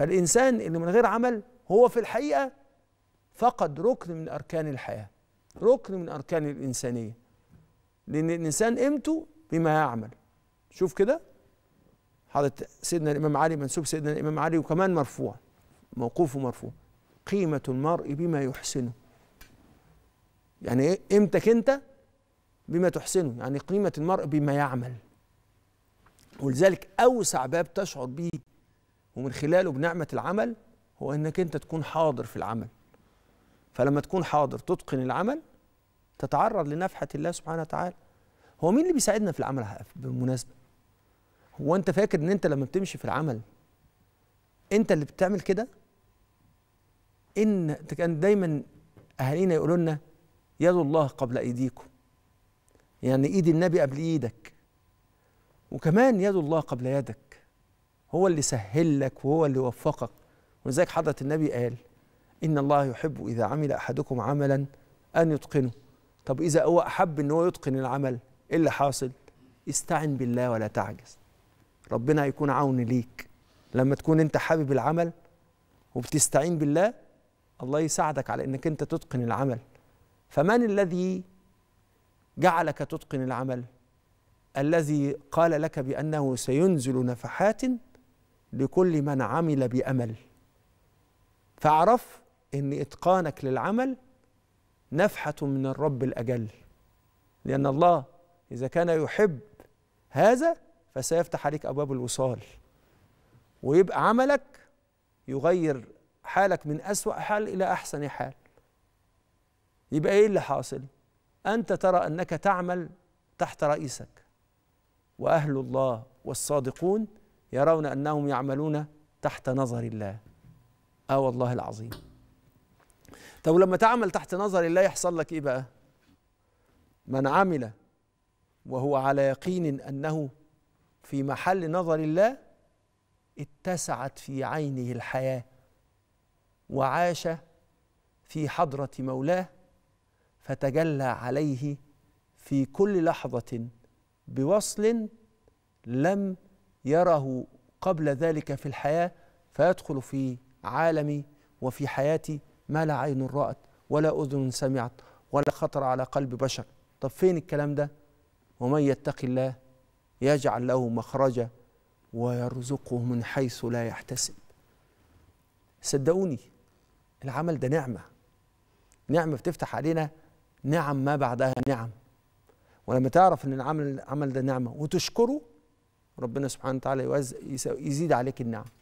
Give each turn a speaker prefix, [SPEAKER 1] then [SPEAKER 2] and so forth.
[SPEAKER 1] فالإنسان اللي من غير عمل هو في الحقيقة فقد ركن من أركان الحياة ركن من أركان الإنسانية لأن الإنسان قيمته بما يعمل شوف كده حضرت سيدنا الإمام علي منسوب سيدنا الإمام علي وكمان مرفوع موقوفه مرفوع قيمة المرء بما يحسنه يعني إيه؟ قيمتك أنت بما تحسنه يعني قيمة المرء بما يعمل ولذلك أوسع باب تشعر به ومن خلاله بنعمه العمل هو انك انت تكون حاضر في العمل فلما تكون حاضر تتقن العمل تتعرض لنفحه الله سبحانه وتعالى هو مين اللي بيساعدنا في العمل بالمناسبه هو انت فاكر ان انت لما بتمشي في العمل انت اللي بتعمل كده ان كان دايما اهالينا يقولوا لنا يد الله قبل ايديكم يعني ايد النبي قبل ايدك وكمان يد الله قبل يدك هو اللي سهل لك وهو اللي وفقك ولذلك حضرة النبي قال إن الله يحب إذا عمل أحدكم عملا أن يتقنه طب إذا هو أحب إن هو يتقن العمل إيه اللي حاصل؟ استعن بالله ولا تعجز ربنا هيكون عون ليك لما تكون أنت حابب العمل وبتستعين بالله الله يساعدك على إنك أنت تتقن العمل فمن الذي جعلك تتقن العمل الذي قال لك بأنه سينزل نفحات لكل من عمل بأمل فاعرف أن إتقانك للعمل نفحة من الرب الأجل لأن الله إذا كان يحب هذا فسيفتح عليك أبواب الوصال ويبقى عملك يغير حالك من أسوأ حال إلى أحسن حال يبقى إيه اللي حاصل؟ أنت ترى أنك تعمل تحت رئيسك وأهل الله والصادقون يرون انهم يعملون تحت نظر الله اه والله العظيم طب لما تعمل تحت نظر الله يحصل لك ايه بقى من عمل وهو على يقين انه في محل نظر الله اتسعت في عينه الحياه وعاش في حضره مولاه فتجلى عليه في كل لحظه بوصل لم يره قبل ذلك في الحياة فيدخل في عالمي وفي حياتي ما لا عين رأت ولا أذن سمعت ولا خطر على قلب بشر طب فين الكلام ده ومن يتق الله يجعل له مخرجا ويرزقه من حيث لا يحتسب صدقوني العمل ده نعمة نعمة بتفتح علينا نعم ما بعدها نعم ولما تعرف ان العمل العمل ده نعمة وتشكره ربنا سبحانه وتعالى يزيد عليك النعم